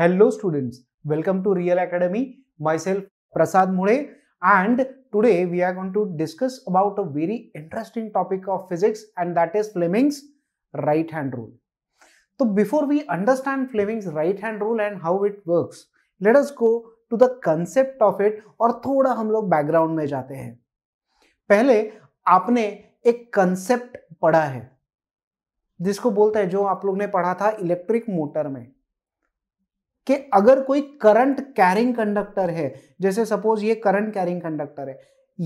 Hello students welcome to real academy myself Prasad Mule and today we are going to discuss about a very interesting topic of physics and that is Fleming's right hand rule तो before we understand Fleming's right hand rule and how it work let us go to the concept of it और थोडा हम लोग background में जाते हैं पहले आपने एक कंसेप्ट पढ़ा है जिसको बोलते हैं जो आप लोग ने पढ़ा था इलेक्ट्रिक मोटर में कि अगर कोई करंट कैरिंग कंडक्टर है जैसे सपोज ये करंट कैरिंग कंडक्टर है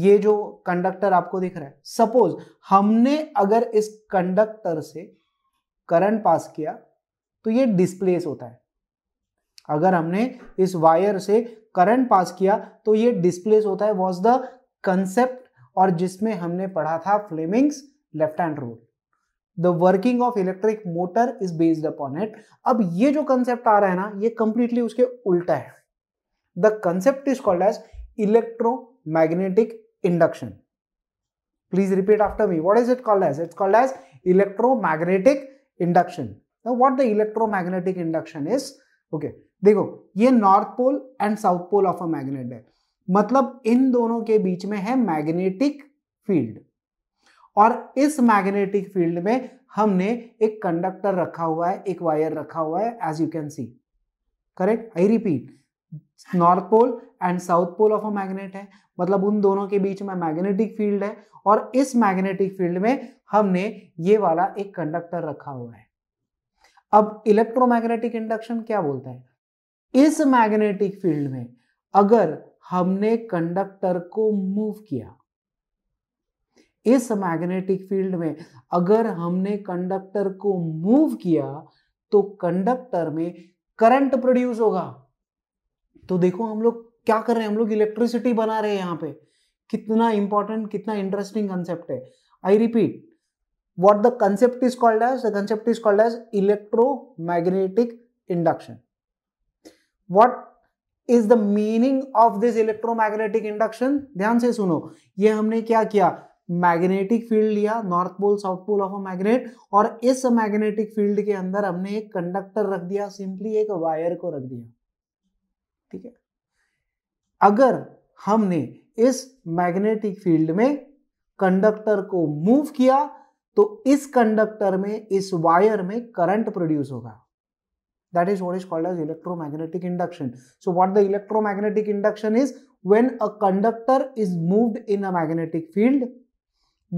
ये जो कंडक्टर आपको दिख रहा है सपोज हमने अगर इस कंडक्टर से करंट पास किया तो ये डिस्प्लेस होता है अगर हमने इस वायर से करंट पास किया तो ये डिस्प्लेस होता है वॉज द कंसेप्ट और जिसमें हमने पढ़ा था Fleming's left hand rule the working of electric motor is based upon it अब ये जो कंसेप्ट आ रहा है ना ये कंप्लीटली उसके उल्टा है the concept is called as electromagnetic induction please repeat after me what is it called as it's called as electromagnetic induction what the electromagnetic induction is okay देखो ये north pole and south pole of a magnet है मतलब इन दोनों के बीच में है magnetic field और इस मैग्नेटिक फील्ड में हमने एक कंडक्टर रखा हुआ है एक वायर रखा हुआ है as you can see correct I repeat north pole and south pole of a magnet है मतलब उन दोनों के बीच में मैग्नेटिक फील्ड है और इस मैग्नेटिक फील्ड में हमने ये वाला एक कंडक्टर रखा हुआ है अब इलेक्ट्रोमैग्नेटिक इंडक्शन क्या बोलता है इस मैग्नेटिक फील्ड में अगर हमने कंडक्टर को मूव किया इस मैग्नेटिक फील्ड में अगर हमने कंडक्टर को मूव किया तो कंडक्टर में करंट प्रोड्यूस होगा तो देखो हम लोग क्या कर रहे हैं हम लोग इलेक्ट्रिसिटी बना रहे हैं यहां पे कितना इंपॉर्टेंट कितना इंटरेस्टिंग कंसेप्ट है I repeat what the concept is called as the concept is called as electromagnetic induction what is the meaning of this electromagnetic induction ध्यान से सुनो ये हमने क्या किया मैग्नेटिक फील्ड लिया north pole south pole of a magnet और इस मैग्नेटिक फील्ड के अंदर हमने एक कंडक्टर रख दिया सिंपली एक वायर को रख दिया ठीक है अगर हमने इस मैग्नेटिक फील्ड में कंडक्टर को मूव किया तो इस कंडक्टर में इस वायर में करंट प्रोड्यूस होगा that is what is called as electromagnetic induction so what the electromagnetic induction is when a conductor is move in a magnetic field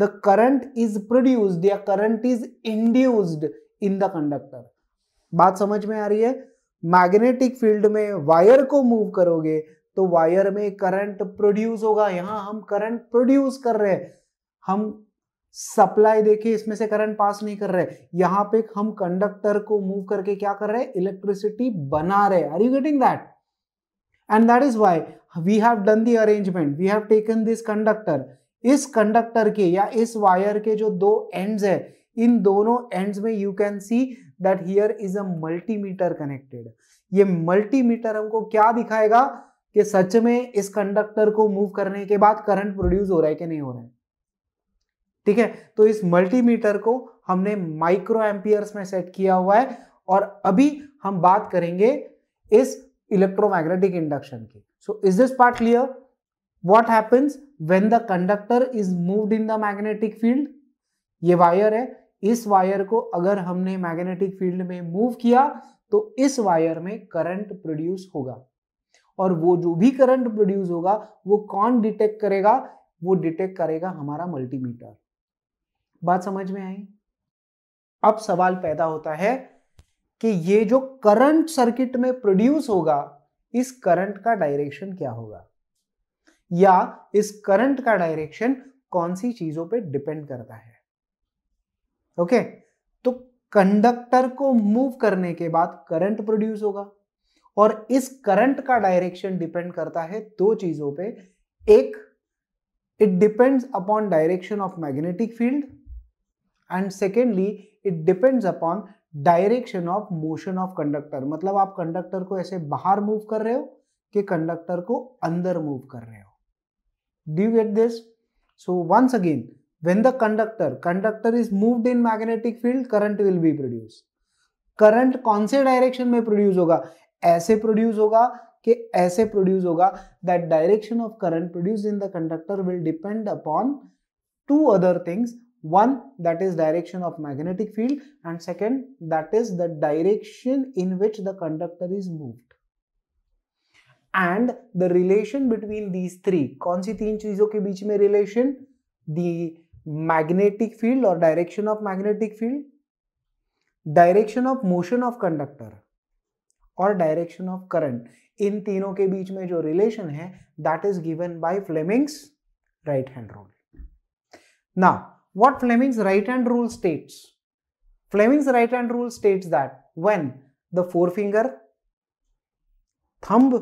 the current is produced या current is induced in the conductor बात समझ में आ रही है magnetic field में wire को move करोगे तो वायर में करंट प्रोड्यूस होगा यहां हम करंट प्रोड्यूस कर रहे हैं हम सप्लाई देखिए इसमें से करंट पास नहीं कर रहे यहां पे हम कंडक्टर को मूव करके क्या कर रहे हैं इलेक्ट्रिसिटी बना रहे are you getting that and that is why we have done the arrangement we have taken this conductor इस कंडक्टर के या इस वायर के जो दो एंड्स है इन दोनों एंड्स में you can see that here is a multimeter connected ये मल्टीमीटर हमको क्या दिखाएगा कि सच में इस कंडक्टर को मूव करने के बाद करंट प्रोड्यूस हो रहा है कि नहीं हो रहा है ठीक है तो इस मल्टीमीटर को हमने माइक्रो एम्पियर्स में सेट किया हुआ है और अभी हम बात करेंगे इस इलेक्ट्रोमैग्नेटिक इंडक्शन की so is this part clear what happens when the conductor is move in the magnetic field ये वायर है इस वायर को अगर हमने मैग्नेटिक फील्ड में मूव किया तो इस वायर में करंट प्रोड्यूस होगा और वो जो भी करंट प्रोड्यूस होगा वो कौन डिटेक्ट करेगा वो डिटेक्ट करेगा हमारा मल्टीमीटर बात समझ में आई अब सवाल पैदा होता है कि ये जो करंट सर्किट में प्रोड्यूस होगा इस करंट का डायरेक्शन क्या होगा या इस करंट का डायरेक्शन कौन सी चीजों पे डिपेंड करता है ओके तो कंडक्टर को मूव करने के बाद करंट प्रोड्यूस होगा और इस करंट का डायरेक्शन डिपेंड करता है दो चीजों पे एक it depends upon direction of magnetic field and secondly it depends upon direction of motion of conductor मतलब आप कंडक्टर को ऐसे बाहर मूव कर रहे हो कि कंडक्टर को अंदर मूव कर रहे हो do you get this so once again when the conductor conductor is moved in magnetic field current will be produced Current, कौन से direction में प्रोड्यूस होगा ऐसे produce होगा कि ऐसे प्रोड्यूस होगा that direction of current produce in the conductor will depend upon to other one that is direction of magnetic field and second that is the direction in which the conductor is moved and the relation between these three कौन सी तीन चीजों के बीच में relation the magnetic field और direction of magnetic field direction of motion of conductor और direction of current इन तीनों के बीच में जो रिलेशन है that is given by Fleming's right hand rule ना Fleming's right hand rule states Fleming's right hand rule states that when the four forefinger thumb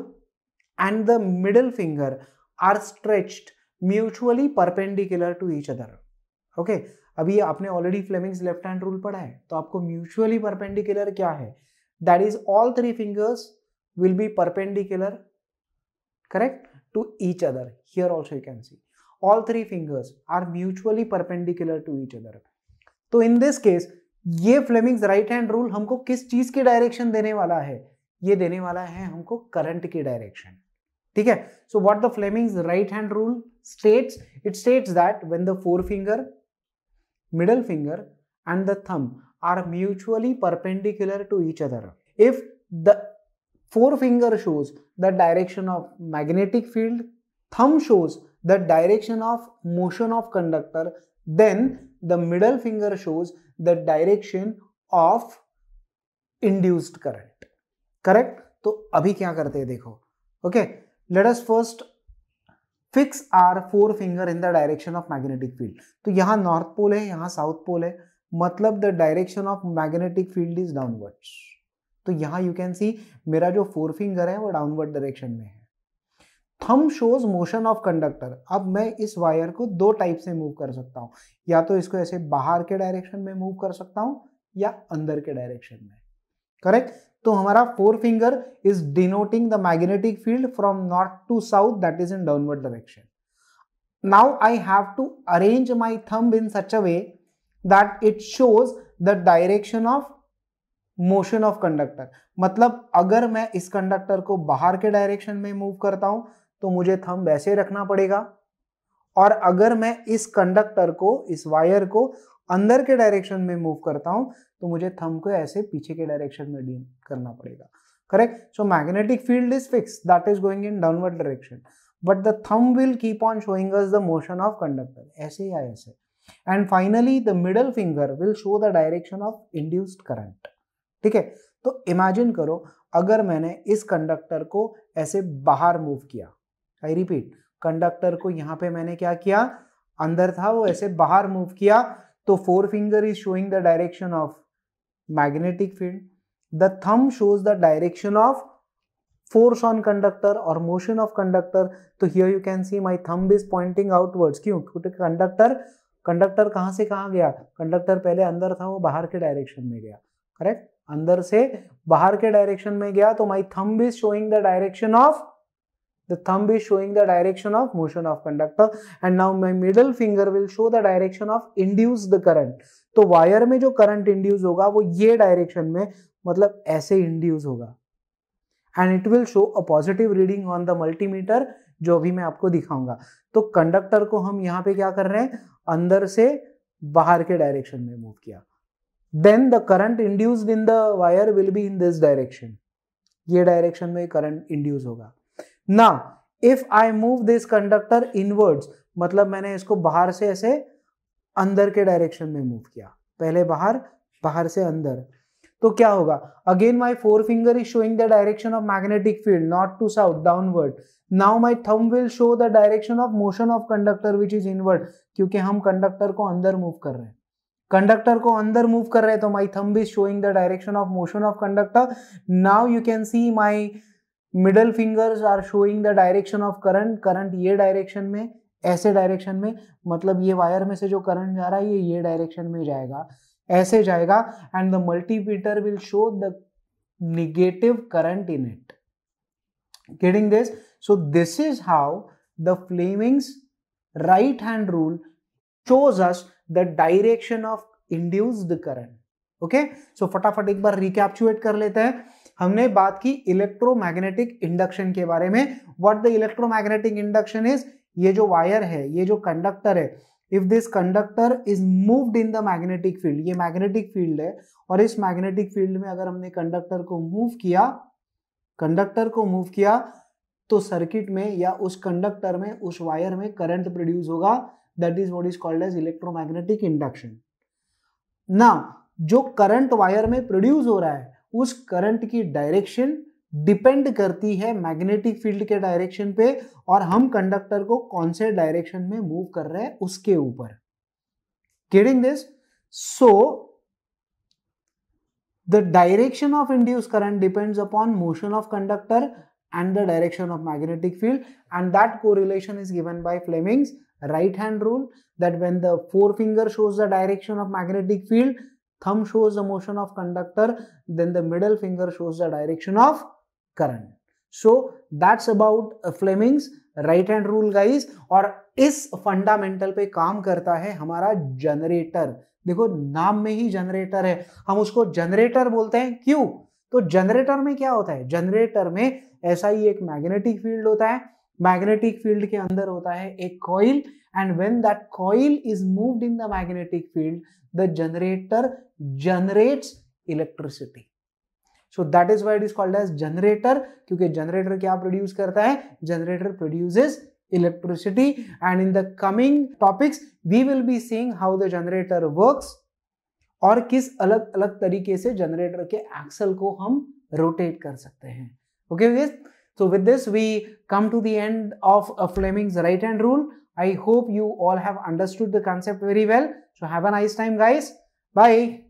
and the middle finger are stretched mutually perpendicular to each other. Okay, अभी आपने already Fleming's left hand rule पढ़ा है तो आपको mutually perpendicular क्या है that is all three fingers will be perpendicular correct to each other here also you can see all three fingers are mutually perpendicular to each other तो in this case ये Fleming's right hand rule हमको किस चीज की direction देने वाला है ये देने वाला है हमको करंट की डायरेक्शन ठीक है so what the Fleming right hand rule state it state that when the four forefinger middle finger and the thumb are mutually perpendicular to each other if the four finger shows the direction of magnetic field thumb shows the direction of motion of conductor then the middle finger shows the direction of induced current correct तो अभी क्या करते हैं देखो okay okay? Let us first fix our forefinger in the direction of magnetic field तो यहां north pole है यहां साउथ पोल है मतलब the direction of magnetic field is downwards तो यहाँ यू कैन सी मेरा जो फोर फिंगर है वो डाउनवर्ड डायरेक्शन में है थम शोज मोशन ऑफ कंडक्टर अब मैं इस वायर को दो टाइप से मूव कर सकता हूँ या तो इसको ऐसे बाहर के डायरेक्शन में मूव कर सकता हूँ या अंदर के डायरेक्शन में करेक्ट तो हमारा four finger is denoting the magnetic field from north to south that is in downward direction now I have to arrange my thumb in such a way that it shows the direction of motion of conductor मतलब अगर मैं इस conductor को बाहर के direction में move करता हूं तो मुझे थम वैसे रखना पड़ेगा और अगर मैं इस कंडक्टर को इस वायर को अंदर के डायरेक्शन में मूव करता हूं तो मुझे थम को ऐसे पीछे के डायरेक्शन में डीन करना पड़ेगा correct so magnetic field is fix that is going in downward direction but the thumb will keep on showing us the motion of conductor ऐसे या ऐसे and finally the middle finger will show the direction of induced current ठीक है तो imagine करो अगर मैंने इस कंडक्टर को ऐसे बाहर मूव किया आई रिपीट कंडक्टर को यहां पे मैंने क्या किया अंदर था वो ऐसे बाहर मूव किया तो four finger is showing the direction of magnetic field the thumb shows the direction of force on conductor और मोशन ऑफ कंडक्टर तो here you can see my thumb is pointing outwards क्यों क्योंकि conductor conductor कहाँ से कहाँ गया conductor पहले अंदर था वो बाहर के डायरेक्शन में गया करेक्ट अंदर से बाहर के डायरेक्शन में गया तो my thumb is showing the direction of the thumb is showing the direction of motion of conductor and now my middle finger will show the direction of induce the current तो wire में जो current induce होगा वो ये direction में मतलब ऐसे induce होगा and it will show a positive reading on the multimeter जो अभी मैं आपको दिखाऊंगा तो कंडक्टर को हम यहाँ पे क्या कर रहे हैं अंदर से बाहर के डायरेक्शन में मूव किया then the current induced in the wire will be in this direction ये डायरेक्शन में करंट इंड्यूस होगा ना if I move this conductor inwards मतलब मैंने इसको बाहर से ऐसे अंदर के डायरेक्शन में मूव किया पहले बाहर बाहर से अंदर तो क्या होगा again my four finger is showing the direction of magnetic field not to south downward now my thumb will show the direction of motion of conductor which is inward क्योंकि हम कंडक्टर को अंदर मूव कर रहे हैं conductor को अंदर move कर रहे हैं तो my thumb is showing the direction of motion of conductor now you can see my middle fingers are showing the direction of current current ये डायरेक्शन में ऐसे डायरेक्शन में मतलब ये वायर में से जो करंट जा रहा है ये ये डायरेक्शन में जाएगा ऐसे जाएगा and the multimeter will show the negative current in it getting this so this is how the fleming's right hand rule shows us the direction of induced current okay so फटाफट एक बार रिकैप्चुएट कर लेते हैं हमने बात की इलेक्ट्रोमैग्नेटिक इंडक्शन के बारे में what the electromagnetic induction is ये जो वायर है ये जो कंडक्टर है if this conductor is moved in the magnetic field ये मैग्नेटिक फील्ड है और इस मैग्नेटिक फील्ड में अगर हमने कंडक्टर को मूव किया कंडक्टर को मूव किया तो सर्किट में या उस कंडक्टर में उस वायर में करंट प्रोड्यूस होगा that is what is called as electromagnetic induction ना जो करंट वायर में प्रोड्यूस हो रहा है उस करंट की डायरेक्शन डिपेंड करती है मैग्नेटिक फील्ड के डायरेक्शन पे और हम कंडक्टर को कौन से डायरेक्शन में मूव कर रहे हैं उसके ऊपर getting this so the direction of induce current depends upon motion of conductor and the direction of magnetic field and that correlation is given by Fleming's right hand rule that when the four finger shows the direction of magnetic field thumb shows the motion of conductor then the middle finger shows the direction of current so that's about uh, fleming's right hand rule guys और इस fundamental पे काम करता है हमारा generator देखो नाम में ही जनरेटर है हम उसको जनरेटर बोलते हैं क्यों तो जनरेटर में क्या होता है जनरेटर में ऐसा ही एक मैग्नेटिक फील्ड होता है मैग्नेटिक फील्ड के अंदर होता है एक coil and when that coil is moved in the magnetic field the generator generates electricity so that is why it is called as generator क्योंकि जनरेटर क्या प्रोड्यूस करता है generator produces electricity and in the coming topics we will be seeing how the generator work और किस अलग अलग तरीके से जनरेटर के एक्सल को हम रोटेट कर सकते हैं okay okay, So with this, we come to the end of Fleming's right hand rule. I hope you all have understood the concept very well. So have a nice time guys. Bye.